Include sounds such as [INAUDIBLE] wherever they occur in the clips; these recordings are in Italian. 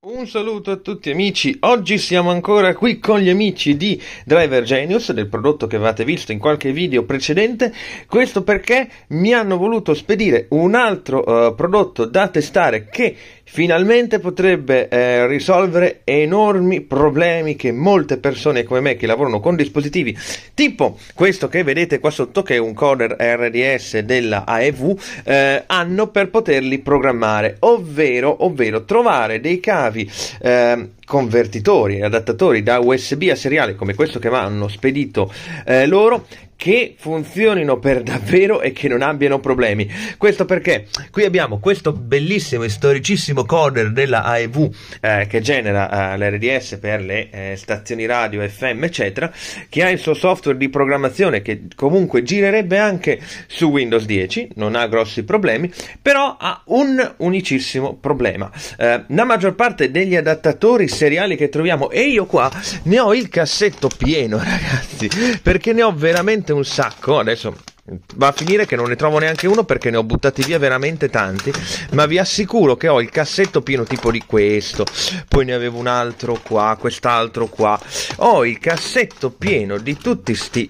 Un saluto a tutti amici, oggi siamo ancora qui con gli amici di Driver Genius, del prodotto che avevate visto in qualche video precedente, questo perché mi hanno voluto spedire un altro uh, prodotto da testare che finalmente potrebbe eh, risolvere enormi problemi che molte persone come me che lavorano con dispositivi tipo questo che vedete qua sotto che è un coder RDS della AEV eh, hanno per poterli programmare, ovvero, ovvero trovare dei casi grave. Ehm, uh, convertitori, e adattatori da USB a seriale come questo che vanno spedito eh, loro che funzionino per [LAUGHS] davvero e che non abbiano problemi. Questo perché qui abbiamo questo bellissimo e storicissimo coder della AEV eh, che genera eh, l'RDS per le eh, stazioni radio, FM, eccetera, che ha il suo software di programmazione che comunque girerebbe anche su Windows 10, non ha grossi problemi, però ha un unicissimo problema. Eh, la maggior parte degli adattatori seriali che troviamo e io qua ne ho il cassetto pieno, [LAUGHS] ragazzi, perché ne ho veramente un sacco. Adesso va a finire che non ne trovo neanche uno perché ne ho buttati via veramente tanti ma vi assicuro che ho il cassetto pieno tipo di questo poi ne avevo un altro qua quest'altro qua ho il cassetto pieno di tutti sti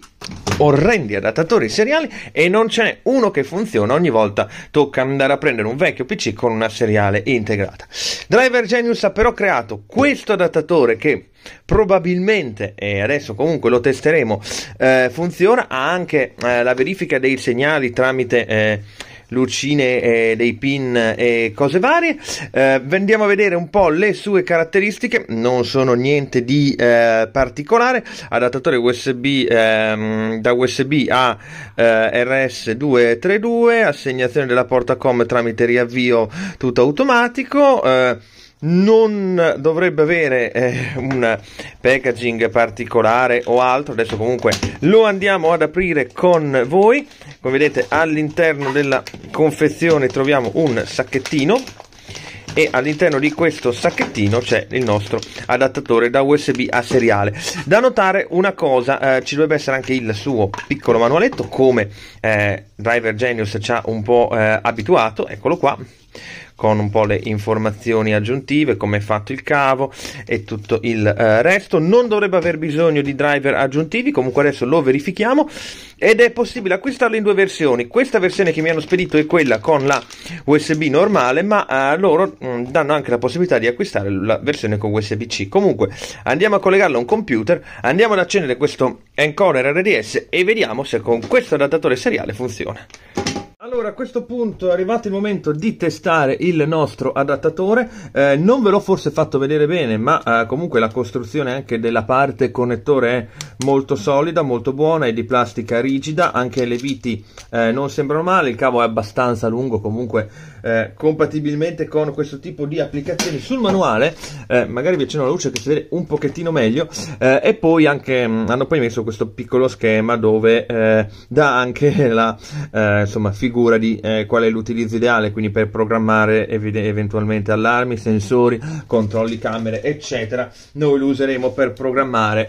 orrendi adattatori seriali e non c'è uno che funziona ogni volta tocca andare a prendere un vecchio PC con una seriale integrata Driver Genius ha però creato questo adattatore che probabilmente e adesso comunque lo testeremo eh, funziona ha anche eh, la verifica dei segnali tramite eh, lucine e eh, dei pin e cose varie. Eh, andiamo a vedere un po' le sue caratteristiche, non sono niente di eh, particolare, adattatore USB ehm, da USB a eh, RS232, assegnazione della porta COM tramite riavvio tutto automatico eh, non dovrebbe avere eh, una packaging particolare o altro. Adesso comunque lo andiamo ad aprire con voi. Come vedete all'interno della confezione troviamo un sacchettino e all'interno di questo sacchettino c'è il nostro adattatore da USB a seriale. Da notare una cosa, eh, ci dovrebbe essere anche il suo piccolo manualetto come eh, Driver Genius ci ha un po' eh, abituato, eccolo qua con un po' le informazioni aggiuntive, come è fatto il cavo e tutto il eh, resto. Non dovrebbe aver bisogno di driver aggiuntivi, comunque adesso lo verifichiamo ed è possibile acquistarlo in due versioni. Questa versione che mi hanno spedito è quella con la USB normale, ma eh, loro mh, mm, danno anche la possibilità di acquistare la versione con USB-C. Comunque andiamo a collegarlo a un computer, andiamo ad accendere questo encoder RDS e vediamo se con questo adattatore seriale funziona. Allora, a questo punto è arrivato il momento di testare il nostro adattatore. Eh, non ve l'ho forse fatto vedere bene, ma eh, comunque la costruzione anche della parte connettore è molto solida, molto buona, è di plastica rigida, anche le viti eh, non sembrano male, il cavo è abbastanza lungo, comunque eh, compatibilmente con questo tipo di applicazioni. Sul manuale, eh, magari vi accendo la luce che si vede un pochettino meglio, eh, e poi anche, mm, hanno poi messo questo piccolo schema dove dà anche la, insomma, figura figura di eh, qual è l'utilizzo ideale, quindi per programmare eventualmente allarmi, sensori, controlli camere, eccetera. Noi lo useremo per programmare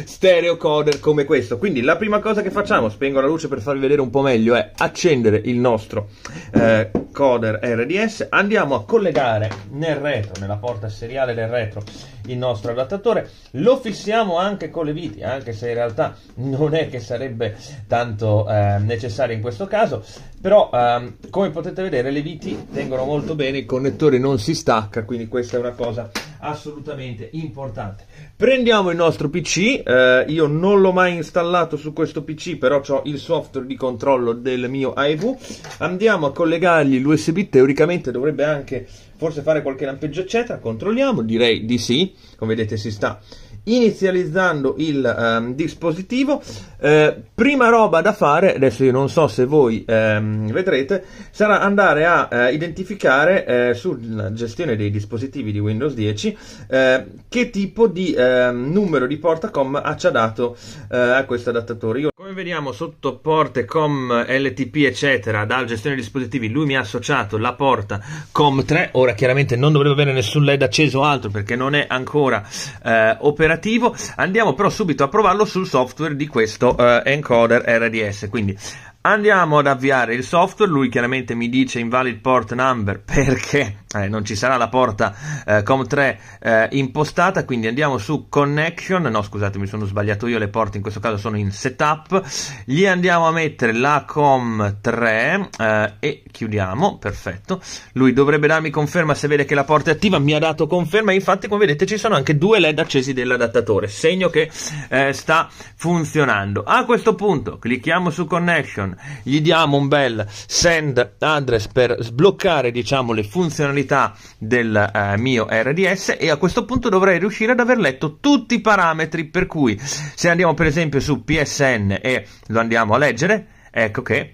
[LAUGHS] stereo coder come questo. Quindi la prima cosa che facciamo, spengo la luce per farvi vedere un po' meglio, è accendere il nostro eh, coder RDS. Andiamo a collegare nel retro, nella porta seriale del retro, il nostro adattatore. Lo fissiamo anche con le viti, anche se in realtà non è che sarebbe tanto eh, necessario in questo caso. Però, um, come potete vedere, le viti tengono molto bene, il connettore non si stacca, quindi questa è una cosa assolutamente importante. Prendiamo il nostro PC, eh, io non l'ho mai installato su questo PC, però ho il software di controllo del mio AEV. Andiamo a collegargli l'USB, teoricamente dovrebbe anche forse fare qualche lampeggio eccetera, controlliamo, direi di sì, come vedete si sta inizializzando il um, dispositivo eh, prima roba da fare adesso io non so se voi ehm, vedrete sarà andare a eh, identificare eh, sulla gestione dei dispositivi di Windows 10 eh, che tipo di ehm, numero di porta COM ha dato eh, a questo adattatore io veniamo sotto porte com LTP eccetera dal gestione dei dispositivi lui mi ha associato la porta com 3 ora chiaramente non dovrebbe avere nessun led acceso o altro perché non è ancora eh, operativo andiamo però subito a provarlo sul software di questo eh, encoder RDS quindi Andiamo ad avviare il software, lui chiaramente mi dice invalid port number [LAUGHS] perché eh, non ci sarà la porta eh, COM3 eh, impostata, quindi andiamo su connection, no scusate mi sono sbagliato io, le porte in questo caso sono in setup, gli andiamo a mettere la COM3 eh, e chiudiamo, perfetto, lui dovrebbe darmi conferma se vede che la porta è attiva, mi ha dato conferma, infatti come vedete ci sono anche due LED accesi dell'adattatore, segno che eh, sta funzionando. A questo punto clicchiamo su connection, One, gli diamo un bel send address per sbloccare diciamo, le funzionalità del eh, mio RDS e a questo punto dovrei riuscire ad aver letto tutti i parametri per cui se andiamo per esempio su PSN e lo andiamo a leggere, ecco che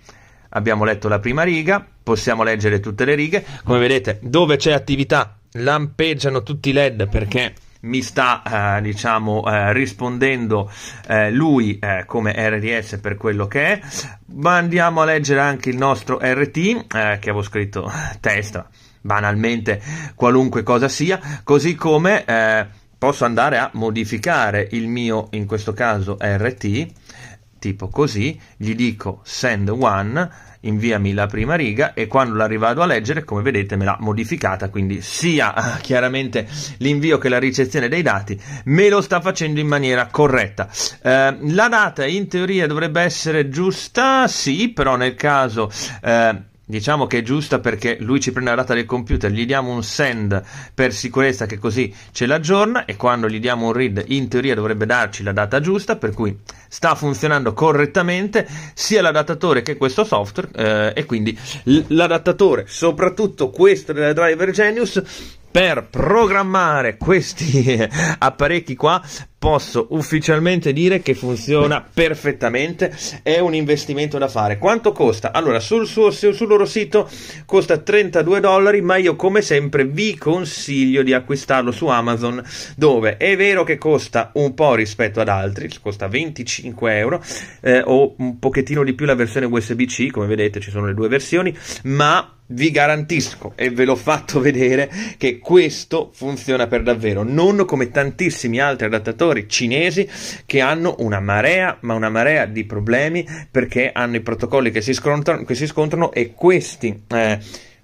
abbiamo letto la prima riga, possiamo leggere tutte le righe, come vedete dove c'è attività lampeggiano tutti i led perché mi sta eh, diciamo eh, rispondendo eh, lui eh, come RDS per quello che è ma andiamo a leggere anche il nostro RT eh, che avevo scritto eh, testa banalmente qualunque cosa sia così come posso andare a modificare il mio in questo caso RT tipo così, gli dico send one, inviami la prima riga e quando la rivado a leggere, come vedete, me l'ha modificata, quindi sia [LAUGHS] chiaramente l'invio che la ricezione dei dati me lo sta facendo in maniera corretta. Eh, la data in teoria dovrebbe essere giusta, sì, però nel caso... Eh, Diciamo che è giusta perché lui ci prende la data del computer, gli diamo un send per sicurezza che così ce l'aggiorna e quando gli diamo un read in teoria dovrebbe darci la data giusta, per cui sta funzionando correttamente sia l'adattatore che questo software eh, e quindi l'adattatore, soprattutto questo della Driver Genius, per programmare questi [LAUGHS] apparecchi qua posso ufficialmente dire che funziona perfettamente è un investimento da fare quanto costa allora sul, suo, sul loro sito costa 32 dollari ma io come sempre vi consiglio di acquistarlo su amazon dove è vero che costa un po rispetto ad altri costa 25 euro eh, o un pochettino di più la versione usb c come vedete ci sono le due versioni ma vi garantisco e ve l'ho fatto vedere che questo funziona per davvero, non come tantissimi altri adattatori cinesi che hanno una marea, ma una marea di problemi perché hanno i protocolli che si scontrano, che si scontrano e questi eh,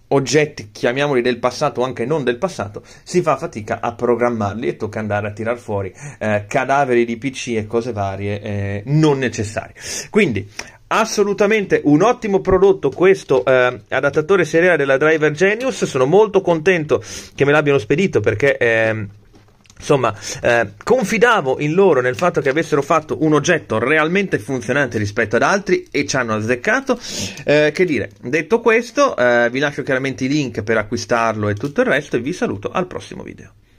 oggetti, chiamiamoli del passato o anche non del passato, si fa fatica a programmarli e tocca andare a tirar fuori eh, cadaveri di PC e cose varie eh, non necessarie. Quindi assolutamente un ottimo prodotto questo eh, adattatore seriale della Driver Genius sono molto contento che me l'abbiano spedito perché eh, Insomma, eh, confidavo in loro nel fatto che avessero fatto un oggetto realmente funzionante rispetto ad altri e ci hanno azzeccato. Eh, che dire, detto questo, eh, vi lascio chiaramente i link per acquistarlo e tutto il resto e vi saluto al prossimo video.